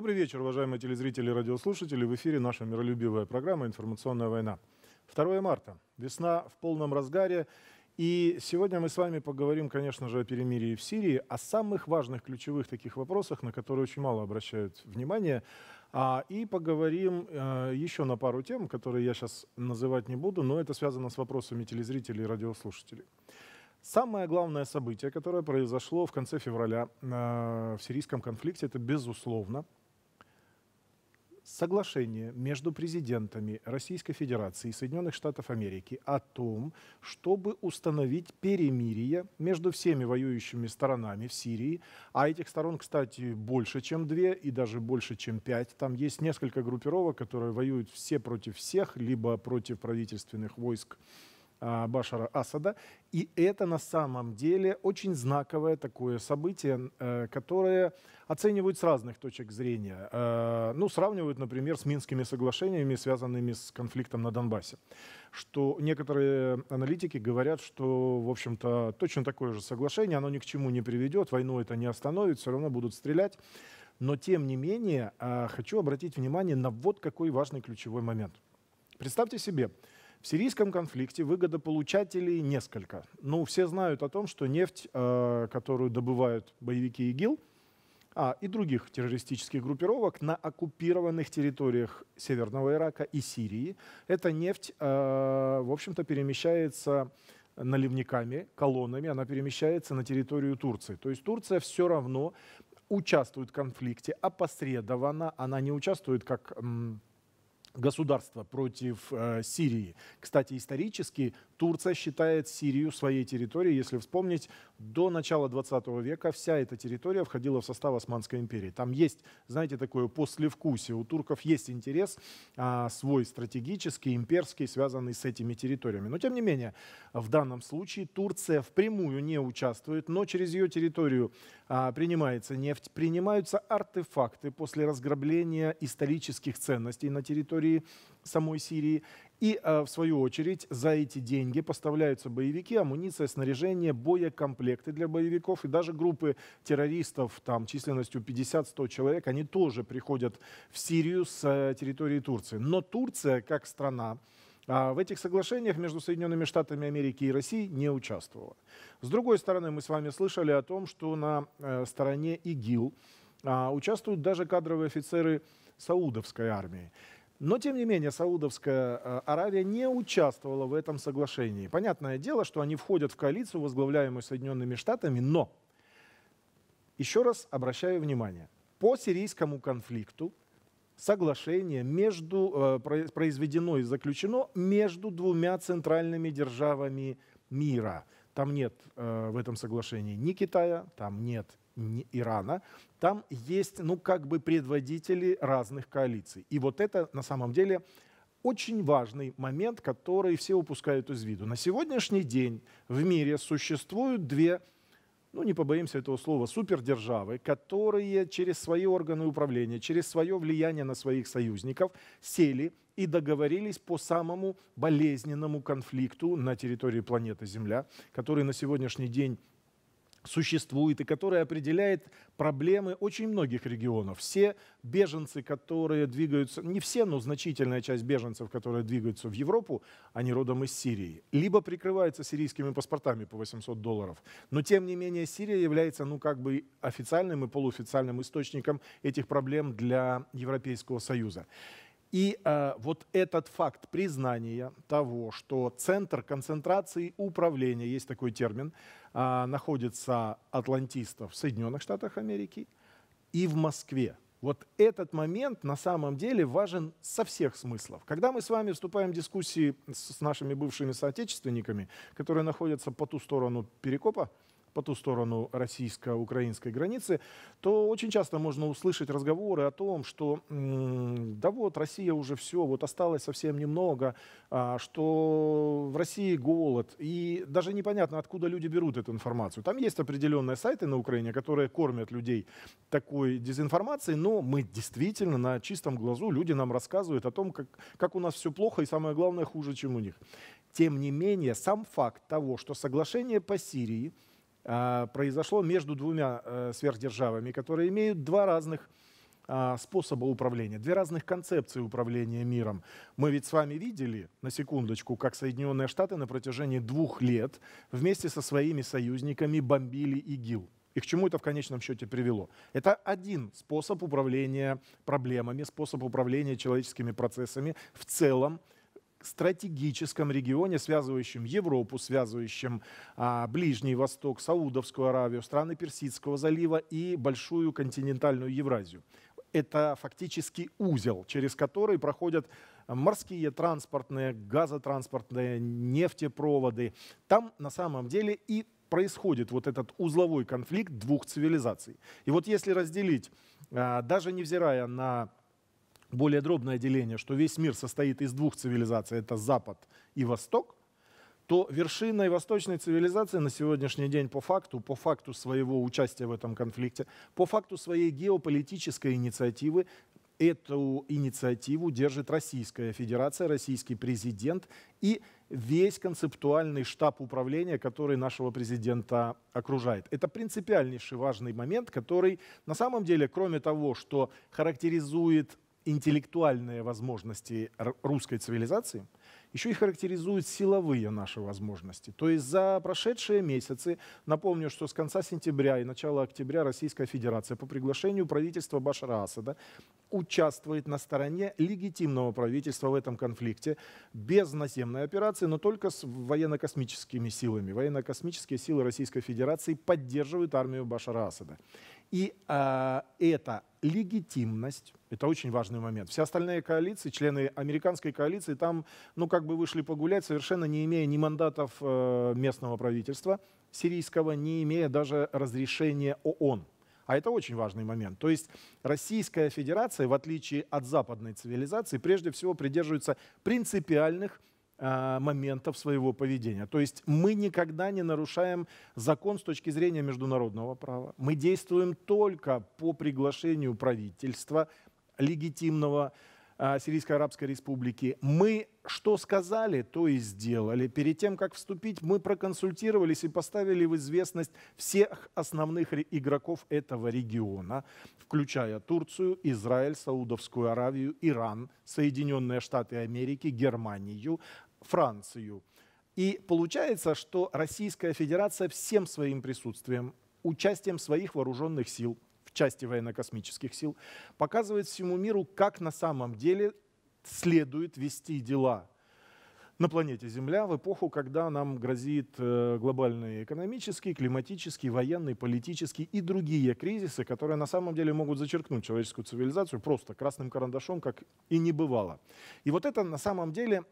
Добрый вечер, уважаемые телезрители и радиослушатели. В эфире наша миролюбивая программа «Информационная война». 2 марта. Весна в полном разгаре. И сегодня мы с вами поговорим, конечно же, о перемирии в Сирии, о самых важных ключевых таких вопросах, на которые очень мало обращают внимание. А, и поговорим э, еще на пару тем, которые я сейчас называть не буду, но это связано с вопросами телезрителей и радиослушателей. Самое главное событие, которое произошло в конце февраля э, в сирийском конфликте, это, безусловно, соглашение между президентами Российской Федерации и Соединенных Штатов Америки о том, чтобы установить перемирие между всеми воюющими сторонами в Сирии. А этих сторон, кстати, больше, чем две и даже больше, чем пять. Там есть несколько группировок, которые воюют все против всех, либо против правительственных войск а, Башара Асада. И это на самом деле очень знаковое такое событие, э, которое оценивают с разных точек зрения. Э, ну, сравнивают, например, с Минскими соглашениями, связанными с конфликтом на Донбассе. Что некоторые аналитики говорят, что, в общем-то, точно такое же соглашение, оно ни к чему не приведет, войну это не остановит, все равно будут стрелять. Но, тем не менее, а, хочу обратить внимание на вот какой важный ключевой момент. Представьте себе, в сирийском конфликте выгодополучателей несколько. Ну, все знают о том, что нефть, э, которую добывают боевики ИГИЛ, а, и других террористических группировок на оккупированных территориях Северного Ирака и Сирии. Эта нефть, э, в общем-то, перемещается наливниками, колоннами, она перемещается на территорию Турции. То есть Турция все равно участвует в конфликте опосредованно, она не участвует как... М- государства против э, Сирии. Кстати, исторически Турция считает Сирию своей территорией. Если вспомнить, до начала 20 века вся эта территория входила в состав Османской империи. Там есть, знаете, такое послевкусие. У турков есть интерес а, свой стратегический, имперский, связанный с этими территориями. Но, тем не менее, в данном случае Турция впрямую не участвует, но через ее территорию а, принимается нефть, принимаются артефакты после разграбления исторических ценностей на территории самой Сирии. И, э, в свою очередь, за эти деньги поставляются боевики, амуниция, снаряжение, боекомплекты для боевиков. И даже группы террористов там численностью 50-100 человек, они тоже приходят в Сирию с э, территории Турции. Но Турция, как страна, а, в этих соглашениях между Соединенными Штатами Америки и Россией не участвовала. С другой стороны, мы с вами слышали о том, что на э, стороне ИГИЛ а, участвуют даже кадровые офицеры саудовской армии. Но, тем не менее, Саудовская э, Аравия не участвовала в этом соглашении. Понятное дело, что они входят в коалицию, возглавляемую Соединенными Штатами, но, еще раз обращаю внимание, по сирийскому конфликту соглашение между, э, произведено и заключено между двумя центральными державами мира. Там нет э, в этом соглашении ни Китая, там нет Ирана, там есть, ну, как бы предводители разных коалиций. И вот это на самом деле очень важный момент, который все упускают из виду. На сегодняшний день в мире существуют две ну, не побоимся этого слова, супердержавы, которые через свои органы управления, через свое влияние на своих союзников сели и договорились по самому болезненному конфликту на территории планеты Земля, который на сегодняшний день существует и которая определяет проблемы очень многих регионов. Все беженцы, которые двигаются, не все, но значительная часть беженцев, которые двигаются в Европу, они родом из Сирии. Либо прикрываются сирийскими паспортами по 800 долларов. Но тем не менее Сирия является ну, как бы официальным и полуофициальным источником этих проблем для Европейского Союза. И э, вот этот факт признания того, что центр концентрации управления, есть такой термин, э, находится атлантистов в Соединенных Штатах Америки и в Москве. Вот этот момент на самом деле важен со всех смыслов. Когда мы с вами вступаем в дискуссии с нашими бывшими соотечественниками, которые находятся по ту сторону Перекопа, по ту сторону российско-украинской границы, то очень часто можно услышать разговоры о том, что да вот, Россия уже все, вот осталось совсем немного, а, что в России голод, и даже непонятно, откуда люди берут эту информацию. Там есть определенные сайты на Украине, которые кормят людей такой дезинформацией, но мы действительно на чистом глазу, люди нам рассказывают о том, как, как у нас все плохо и самое главное хуже, чем у них. Тем не менее, сам факт того, что соглашение по Сирии – Э, произошло между двумя э, сверхдержавами, которые имеют два разных э, способа управления, две разных концепции управления миром. Мы ведь с вами видели, на секундочку, как Соединенные Штаты на протяжении двух лет вместе со своими союзниками бомбили ИГИЛ. И к чему это в конечном счете привело? Это один способ управления проблемами, способ управления человеческими процессами в целом – стратегическом регионе, связывающем Европу, связывающем а, Ближний Восток, Саудовскую Аравию, страны Персидского залива и большую континентальную Евразию. Это фактически узел, через который проходят морские транспортные, газотранспортные, нефтепроводы. Там на самом деле и происходит вот этот узловой конфликт двух цивилизаций. И вот если разделить, а, даже невзирая на более дробное деление, что весь мир состоит из двух цивилизаций, это Запад и Восток, то вершиной восточной цивилизации на сегодняшний день по факту, по факту своего участия в этом конфликте, по факту своей геополитической инициативы, эту инициативу держит Российская Федерация, российский президент и весь концептуальный штаб управления, который нашего президента окружает. Это принципиальнейший важный момент, который на самом деле, кроме того, что характеризует интеллектуальные возможности русской цивилизации, еще и характеризуют силовые наши возможности. То есть за прошедшие месяцы, напомню, что с конца сентября и начала октября Российская Федерация по приглашению правительства Башара Асада участвует на стороне легитимного правительства в этом конфликте без наземной операции, но только с военно-космическими силами. Военно-космические силы Российской Федерации поддерживают армию Башара Асада. И э, эта легитимность, это очень важный момент. Все остальные коалиции, члены американской коалиции, там, ну, как бы вышли погулять, совершенно не имея ни мандатов э, местного правительства сирийского, не имея даже разрешения ООН. А это очень важный момент. То есть Российская Федерация, в отличие от западной цивилизации, прежде всего придерживается принципиальных а, моментов своего поведения. То есть мы никогда не нарушаем закон с точки зрения международного права. Мы действуем только по приглашению правительства легитимного а, Сирийской Арабской Республики. Мы что сказали, то и сделали. Перед тем, как вступить, мы проконсультировались и поставили в известность всех основных игроков этого региона, включая Турцию, Израиль, Саудовскую Аравию, Иран, Соединенные Штаты Америки, Германию, Францию. И получается, что Российская Федерация всем своим присутствием, участием своих вооруженных сил, в части военно-космических сил, показывает всему миру, как на самом деле следует вести дела на планете Земля в эпоху, когда нам грозит э, глобальный экономический, климатический, военный, политический и другие кризисы, которые на самом деле могут зачеркнуть человеческую цивилизацию просто красным карандашом, как и не бывало. И вот это на самом деле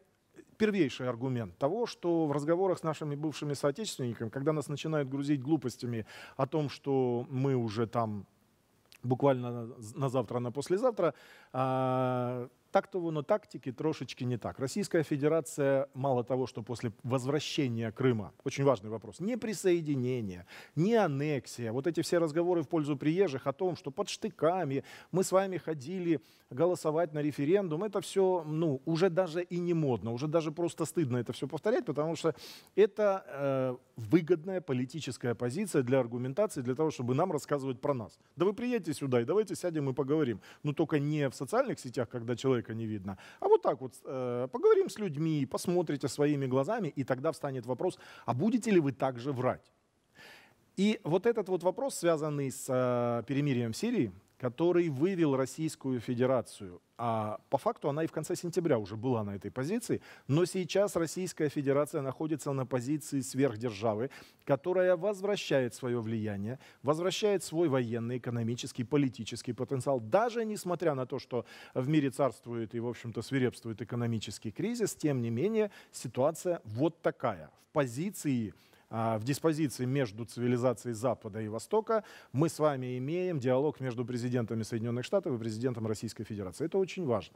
первейший аргумент того, что в разговорах с нашими бывшими соотечественниками, когда нас начинают грузить глупостями о том, что мы уже там буквально на завтра, на послезавтра, а, так-то воно тактики трошечки не так. Российская Федерация, мало того, что после возвращения Крыма, очень важный вопрос, не присоединение, не аннексия, вот эти все разговоры в пользу приезжих о том, что под штыками мы с вами ходили голосовать на референдум, это все, ну, уже даже и не модно, уже даже просто стыдно это все повторять, потому что это э, выгодная политическая позиция для аргументации, для того, чтобы нам рассказывать про нас. Да вы приедете сюда и давайте сядем и поговорим. Но только не в социальных сетях, когда человек человека не видно. А вот так вот э, поговорим с людьми, посмотрите своими глазами, и тогда встанет вопрос, а будете ли вы также врать? И вот этот вот вопрос, связанный с э, перемирием в Сирии, который вывел Российскую Федерацию. А по факту она и в конце сентября уже была на этой позиции, но сейчас Российская Федерация находится на позиции сверхдержавы, которая возвращает свое влияние, возвращает свой военный, экономический, политический потенциал, даже несмотря на то, что в мире царствует и, в общем-то, свирепствует экономический кризис, тем не менее ситуация вот такая. В позиции а, в диспозиции между цивилизацией Запада и Востока мы с вами имеем диалог между президентами Соединенных Штатов и президентом Российской Федерации. Это очень важно.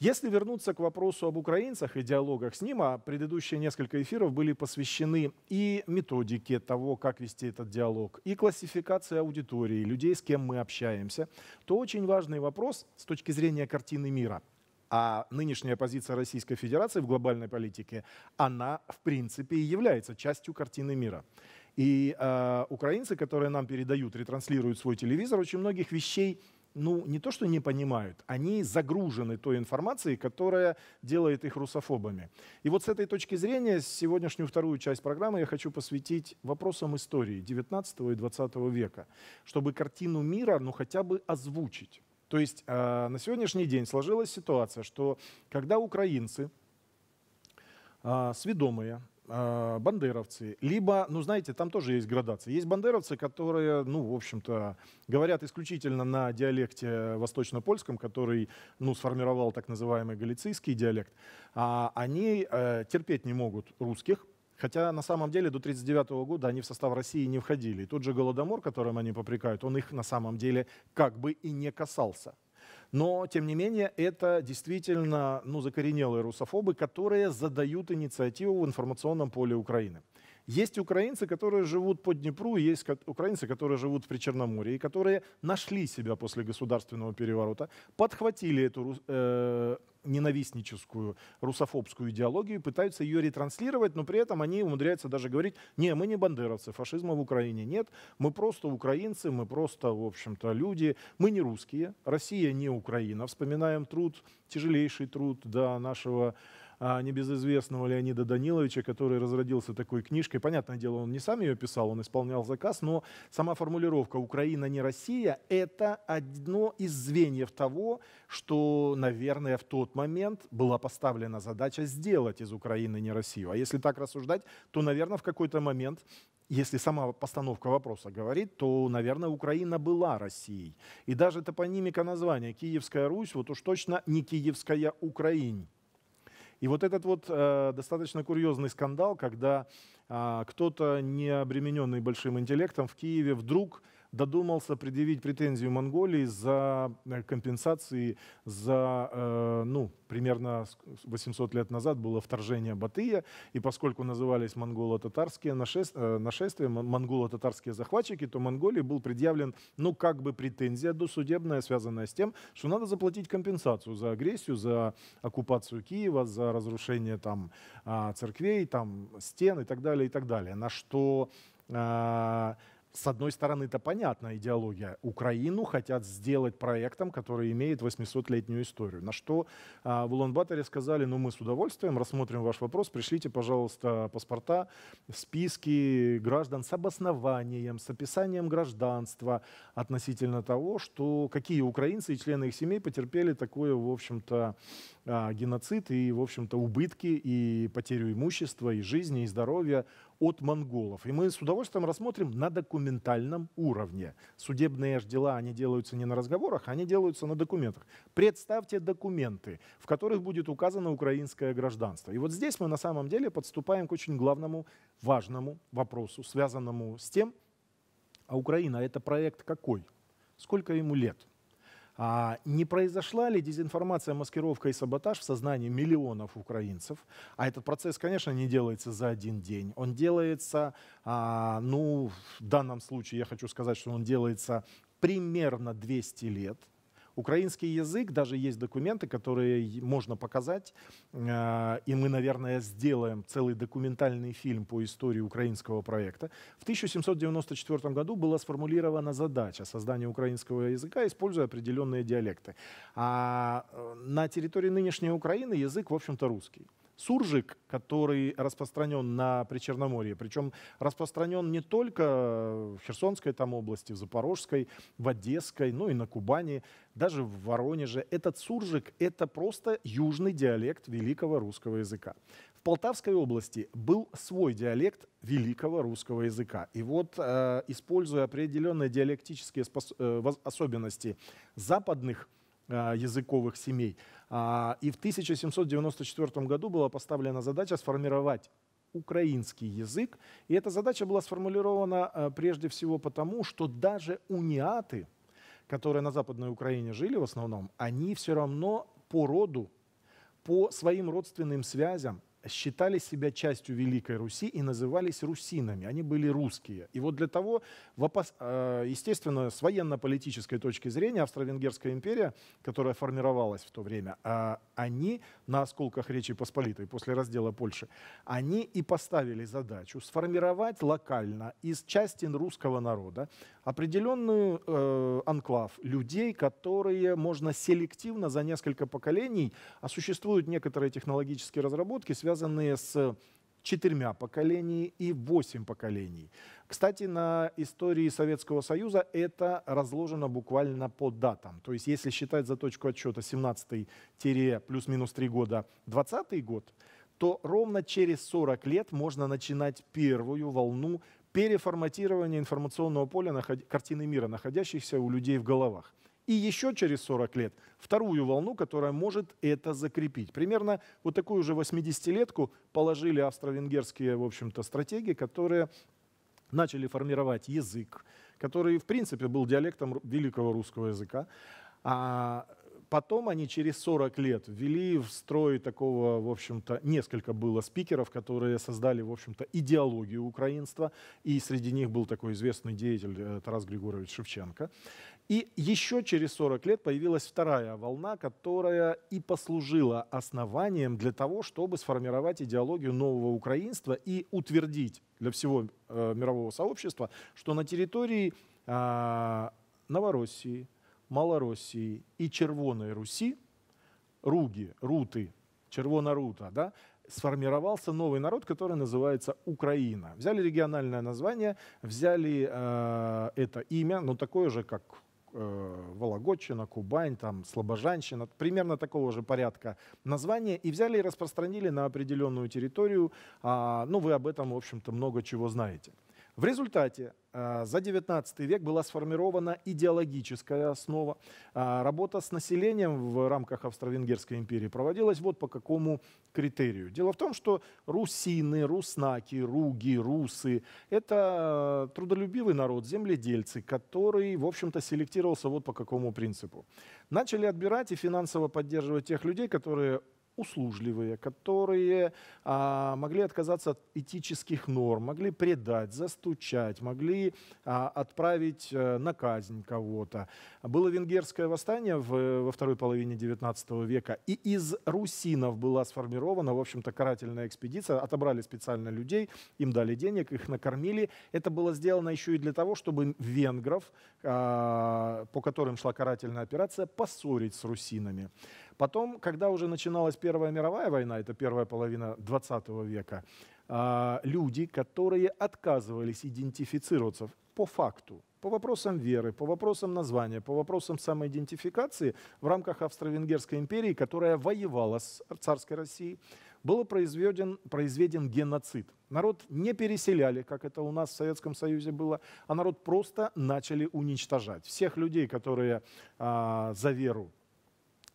Если вернуться к вопросу об украинцах и диалогах с ним, а предыдущие несколько эфиров были посвящены и методике того, как вести этот диалог, и классификации аудитории, людей, с кем мы общаемся, то очень важный вопрос с точки зрения картины мира – а нынешняя позиция Российской Федерации в глобальной политике, она в принципе и является частью картины мира. И э, украинцы, которые нам передают, ретранслируют свой телевизор, очень многих вещей ну, не то что не понимают, они загружены той информацией, которая делает их русофобами. И вот с этой точки зрения сегодняшнюю вторую часть программы я хочу посвятить вопросам истории 19 и 20 века, чтобы картину мира, ну, хотя бы озвучить. То есть э, на сегодняшний день сложилась ситуация, что когда украинцы, э, сведомые, э, бандеровцы, либо, ну знаете, там тоже есть градация, Есть бандеровцы, которые, ну, в общем-то, говорят исключительно на диалекте восточно-польском, который, ну, сформировал так называемый галицийский диалект. А они э, терпеть не могут русских, Хотя на самом деле до 1939 года они в состав России не входили. И тот же Голодомор, которым они попрекают, он их на самом деле как бы и не касался. Но, тем не менее, это действительно ну, закоренелые русофобы, которые задают инициативу в информационном поле Украины. Есть украинцы, которые живут по Днепру, есть украинцы, которые живут при Черноморье и которые нашли себя после государственного переворота, подхватили эту э, ненавистническую русофобскую идеологию, пытаются ее ретранслировать, но при этом они умудряются даже говорить, не, мы не бандеровцы, фашизма в Украине нет, мы просто украинцы, мы просто, в общем-то, люди, мы не русские, Россия не Украина, вспоминаем труд, тяжелейший труд, да, нашего а, небезызвестного Леонида Даниловича, который разродился такой книжкой. Понятное дело, он не сам ее писал, он исполнял заказ, но сама формулировка «Украина не Россия» — это одно из звеньев того, что, наверное, в тот момент была поставлена задача сделать из Украины не Россию. А если так рассуждать, то, наверное, в какой-то момент если сама постановка вопроса говорит, то, наверное, Украина была Россией. И даже топонимика названия «Киевская Русь» вот уж точно не «Киевская Украина». И вот этот вот э, достаточно курьезный скандал, когда э, кто-то, не обремененный большим интеллектом в Киеве, вдруг додумался предъявить претензию Монголии за э, компенсации за, э, ну, примерно 800 лет назад было вторжение Батыя, и поскольку назывались монголо-татарские э, нашествия, монголо-татарские захватчики, то Монголии был предъявлен, ну, как бы претензия досудебная, связанная с тем, что надо заплатить компенсацию за агрессию, за оккупацию Киева, за разрушение там а, церквей, там стен и так далее, и так далее. На что а, с одной стороны, это понятная идеология. Украину хотят сделать проектом, который имеет 800-летнюю историю. На что а, в Улан-Баторе сказали, ну мы с удовольствием рассмотрим ваш вопрос, пришлите, пожалуйста, паспорта, списки граждан с обоснованием, с описанием гражданства относительно того, что какие украинцы и члены их семей потерпели такое, в общем-то, а, геноцид и, в общем-то, убытки и потерю имущества, и жизни, и здоровья от монголов. И мы с удовольствием рассмотрим на документальном уровне. Судебные же дела, они делаются не на разговорах, они делаются на документах. Представьте документы, в которых будет указано украинское гражданство. И вот здесь мы на самом деле подступаем к очень главному, важному вопросу, связанному с тем, а Украина это проект какой? Сколько ему лет? А не произошла ли дезинформация, маскировка и саботаж в сознании миллионов украинцев? А этот процесс, конечно, не делается за один день. Он делается, а, ну, в данном случае я хочу сказать, что он делается примерно 200 лет – Украинский язык, даже есть документы, которые можно показать, э, и мы, наверное, сделаем целый документальный фильм по истории украинского проекта. В 1794 году была сформулирована задача создания украинского языка, используя определенные диалекты. А э, на территории нынешней Украины язык, в общем-то, русский суржик, который распространен на Причерноморье. Причем распространен не только в Херсонской там области, в Запорожской, в Одесской, ну и на Кубани, даже в Воронеже. Этот суржик — это просто южный диалект великого русского языка. В Полтавской области был свой диалект великого русского языка. И вот, э, используя определенные диалектические э, особенности западных Э, языковых семей. А, и в 1794 году была поставлена задача сформировать украинский язык. И эта задача была сформулирована э, прежде всего потому, что даже униаты, которые на Западной Украине жили в основном, они все равно по роду, по своим родственным связям считали себя частью Великой Руси и назывались русинами. Они были русские. И вот для того, э, естественно, с военно-политической точки зрения Австро-Венгерская империя, которая формировалась в то время, а, они на осколках Речи Посполитой после раздела Польши, они и поставили задачу сформировать локально из частин русского народа определенный э, анклав людей, которые можно селективно за несколько поколений, а существуют некоторые технологические разработки, связанные с четырьмя поколениями и восемь поколений. Кстати, на истории Советского Союза это разложено буквально по датам. То есть если считать за точку отсчета 17 плюс-минус 3 года 20 год, то ровно через 40 лет можно начинать первую волну переформатирования информационного поля картины мира, находящихся у людей в головах и еще через 40 лет вторую волну, которая может это закрепить. Примерно вот такую же 80-летку положили австро-венгерские, в общем-то, стратегии, которые начали формировать язык, который, в принципе, был диалектом великого русского языка. А потом они через 40 лет ввели в строй такого, в общем-то, несколько было спикеров, которые создали, в общем-то, идеологию украинства. И среди них был такой известный деятель э, Тарас Григорьевич Шевченко. И еще через 40 лет появилась вторая волна, которая и послужила основанием для того, чтобы сформировать идеологию нового украинства и утвердить для всего э, мирового сообщества, что на территории э, Новороссии, Малороссии и Червоной Руси, Руги, Руты, Червона-Рута, да, сформировался новый народ, который называется Украина. Взяли региональное название, взяли э, это имя, но такое же, как Э, Вологодчина, Кубань, там, Слобожанщина, примерно такого же порядка названия, и взяли и распространили на определенную территорию. А, ну, вы об этом, в общем-то, много чего знаете. В результате а, за XIX век была сформирована идеологическая основа. А, работа с населением в рамках Австро-Венгерской империи проводилась вот по какому критерию. Дело в том, что русины, руснаки, руги, русы – это трудолюбивый народ, земледельцы, который, в общем-то, селектировался вот по какому принципу. Начали отбирать и финансово поддерживать тех людей, которые услужливые, которые а, могли отказаться от этических норм, могли предать, застучать, могли а, отправить а, на казнь кого-то. Было венгерское восстание в, во второй половине XIX века, и из русинов была сформирована, в общем-то, карательная экспедиция. Отобрали специально людей, им дали денег, их накормили. Это было сделано еще и для того, чтобы венгров, а, по которым шла карательная операция, поссорить с русинами. Потом, когда уже начиналась Первая мировая война, это первая половина 20 века, а, люди, которые отказывались идентифицироваться по факту, по вопросам веры, по вопросам названия, по вопросам самоидентификации в рамках Австро-Венгерской империи, которая воевала с царской Россией, был произведен, произведен геноцид. Народ не переселяли, как это у нас в Советском Союзе было, а народ просто начали уничтожать. Всех людей, которые а, за веру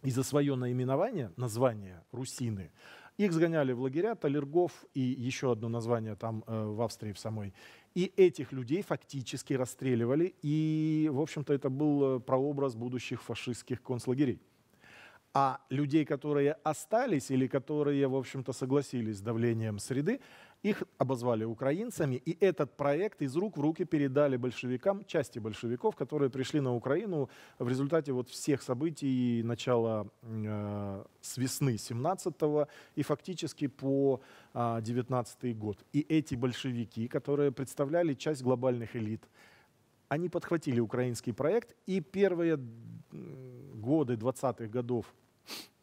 и за свое наименование, название русины, их сгоняли в лагеря Талергов и еще одно название там э, в Австрии в самой. И этих людей фактически расстреливали. И, в общем-то, это был э, прообраз будущих фашистских концлагерей а людей, которые остались или которые, в общем-то, согласились с давлением среды, их обозвали украинцами, и этот проект из рук в руки передали большевикам, части большевиков, которые пришли на Украину в результате вот всех событий начала э, с весны 17-го и фактически по э, а, 19 год. И эти большевики, которые представляли часть глобальных элит, они подхватили украинский проект, и первые годы 20-х годов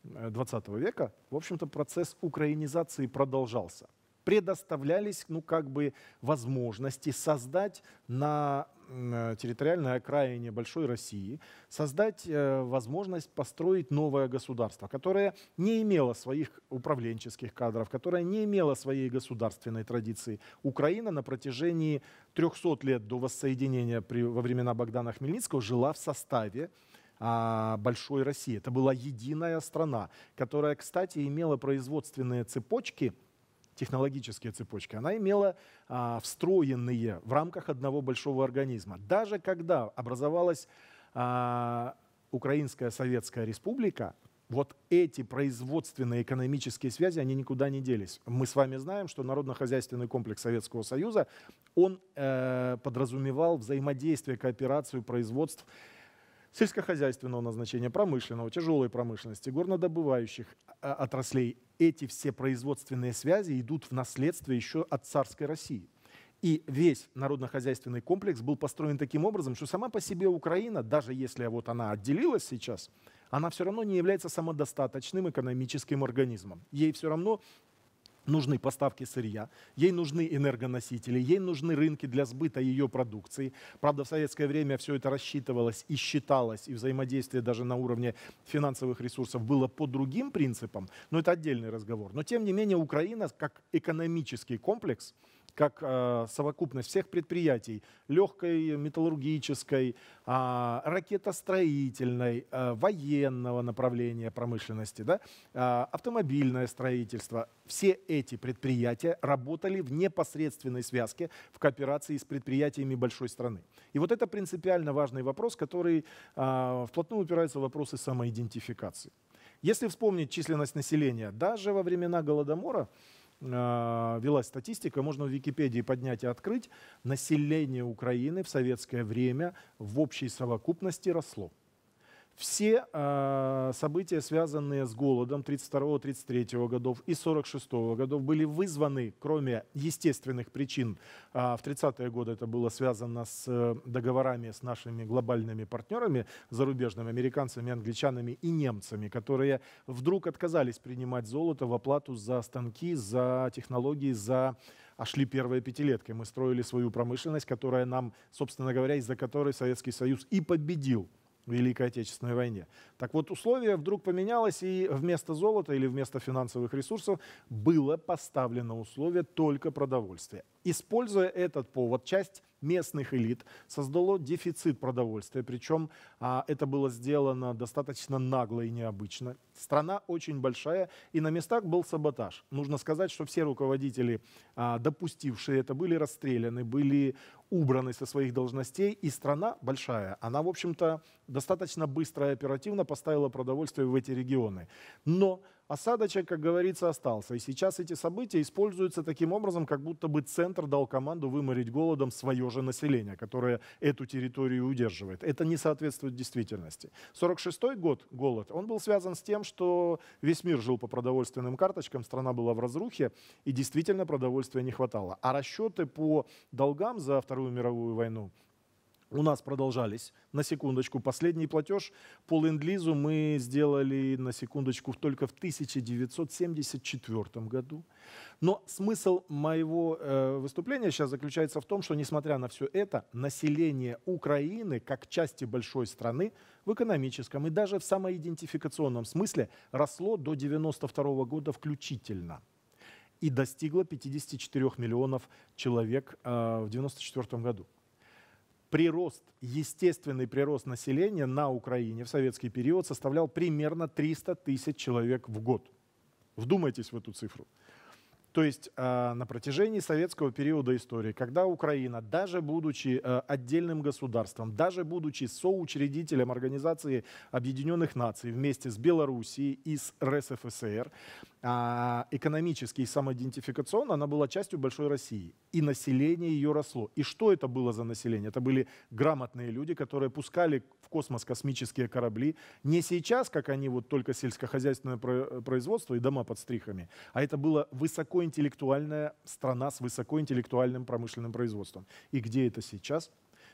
20 э, -го века, в общем-то, процесс украинизации продолжался предоставлялись, ну, как бы, возможности создать на Э, территориальной окраине большой России, создать э, возможность построить новое государство, которое не имело своих управленческих кадров, которое не имело своей государственной традиции. Украина на протяжении 300 лет до воссоединения при, во времена Богдана Хмельницкого жила в составе а, большой России. Это была единая страна, которая, кстати, имела производственные цепочки – технологические цепочки, она имела а, встроенные в рамках одного большого организма. Даже когда образовалась а, Украинская Советская Республика, вот эти производственные экономические связи, они никуда не делись. Мы с вами знаем, что народно-хозяйственный комплекс Советского Союза, он э, подразумевал взаимодействие, кооперацию производств сельскохозяйственного назначения, промышленного, тяжелой промышленности, горнодобывающих а, отраслей эти все производственные связи идут в наследство еще от царской России. И весь народно-хозяйственный комплекс был построен таким образом, что сама по себе Украина, даже если вот она отделилась сейчас, она все равно не является самодостаточным экономическим организмом. Ей все равно нужны поставки сырья, ей нужны энергоносители, ей нужны рынки для сбыта ее продукции. Правда, в советское время все это рассчитывалось и считалось, и взаимодействие даже на уровне финансовых ресурсов было по другим принципам, но это отдельный разговор. Но тем не менее Украина как экономический комплекс – как э, совокупность всех предприятий, легкой металлургической, э, ракетостроительной, э, военного направления промышленности, да, э, автомобильное строительство, все эти предприятия работали в непосредственной связке в кооперации с предприятиями большой страны. И вот это принципиально важный вопрос, который э, вплотную упирается в вопросы самоидентификации. Если вспомнить численность населения, даже во времена Голодомора Э, велась статистика, можно в Википедии поднять и открыть, население Украины в советское время в общей совокупности росло все а, события, связанные с голодом 32-33 годов и 46 годов, были вызваны, кроме естественных причин, а, в 30-е годы это было связано с э, договорами с нашими глобальными партнерами зарубежными, американцами, англичанами и немцами, которые вдруг отказались принимать золото в оплату за станки, за технологии, за а шли первые пятилетки. Мы строили свою промышленность, которая нам, собственно говоря, из-за которой Советский Союз и победил. Великой Отечественной войне. Так вот, условие вдруг поменялось, и вместо золота или вместо финансовых ресурсов было поставлено условие только продовольствия. Используя этот повод, часть местных элит создало дефицит продовольствия, причем а, это было сделано достаточно нагло и необычно. Страна очень большая, и на местах был саботаж. Нужно сказать, что все руководители, а, допустившие это, были расстреляны, были убраны со своих должностей, и страна большая. Она, в общем-то, достаточно быстро и оперативно поставила продовольствие в эти регионы. Но осадочек, как говорится, остался. И сейчас эти события используются таким образом, как будто бы центр дал команду выморить голодом свое же население, которое эту территорию удерживает. Это не соответствует действительности. 46 год голод, он был связан с тем, что весь мир жил по продовольственным карточкам, страна была в разрухе, и действительно продовольствия не хватало. А расчеты по долгам за Вторую мировую войну – у нас продолжались. На секундочку, последний платеж по ленд-лизу мы сделали, на секундочку, только в 1974 году. Но смысл моего э, выступления сейчас заключается в том, что, несмотря на все это, население Украины, как части большой страны, в экономическом и даже в самоидентификационном смысле росло до 1992 года включительно и достигло 54 миллионов человек э, в 1994 году прирост, естественный прирост населения на Украине в советский период составлял примерно 300 тысяч человек в год. Вдумайтесь в эту цифру. То есть э, на протяжении советского периода истории, когда Украина, даже будучи э, отдельным государством, даже будучи соучредителем Организации Объединенных Наций вместе с Белоруссией и с РСФСР, а, экономически и самоидентификационно она была частью большой России. И население ее росло. И что это было за население? Это были грамотные люди, которые пускали в космос космические корабли. Не сейчас, как они вот только сельскохозяйственное э, производство и дома под стрихами, а это была высокоинтеллектуальная страна с высокоинтеллектуальным промышленным производством. И где это сейчас?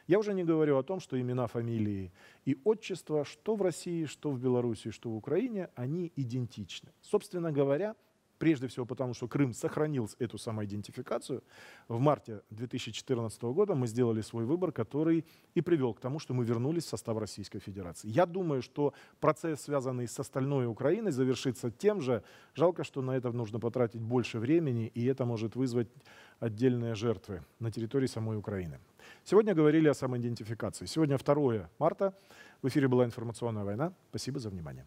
Я уже не говорю о том, что имена, фамилии и отчество, что в России, что в Беларуси, что в Украине, они идентичны. Собственно говоря, прежде всего потому, что Крым сохранил эту самоидентификацию. В марте 2014 года мы сделали свой выбор, который и привел к тому, что мы вернулись в состав Российской Федерации. Я думаю, что процесс, связанный с остальной Украиной, завершится тем же. Жалко, что на это нужно потратить больше времени, и это может вызвать отдельные жертвы на территории самой Украины. Сегодня говорили о самоидентификации. Сегодня 2 марта. В эфире была информационная война. Спасибо за внимание.